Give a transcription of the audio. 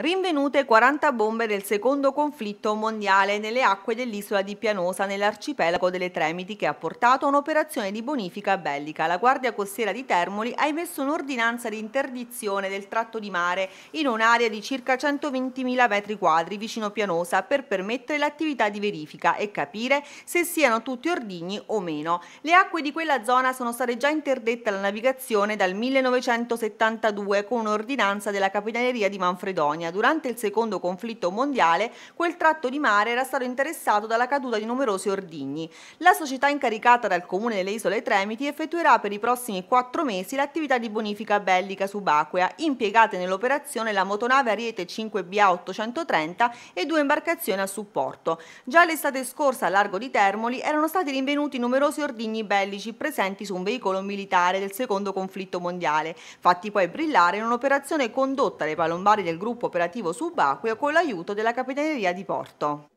Rinvenute 40 bombe del secondo conflitto mondiale nelle acque dell'isola di Pianosa nell'arcipelago delle Tremiti che ha portato a un'operazione di bonifica bellica. La Guardia Costiera di Termoli ha emesso un'ordinanza di interdizione del tratto di mare in un'area di circa 120.000 metri quadri vicino Pianosa per permettere l'attività di verifica e capire se siano tutti ordigni o meno. Le acque di quella zona sono state già interdette alla navigazione dal 1972 con un'ordinanza della Capitaneria di Manfredonia Germania durante il secondo conflitto mondiale, quel tratto di mare era stato interessato dalla caduta di numerosi ordigni. La società incaricata dal Comune delle Isole Tremiti effettuerà per i prossimi quattro mesi l'attività di bonifica bellica subacquea, impiegate nell'operazione la motonave Ariete 5BA 830 e due imbarcazioni a supporto. Già l'estate scorsa a largo di Termoli erano stati rinvenuti numerosi ordigni bellici presenti su un veicolo militare del secondo conflitto mondiale, fatti poi brillare in un'operazione condotta dai palombari del gruppo per operativo subacqueo con l'aiuto della Capitaneria di Porto.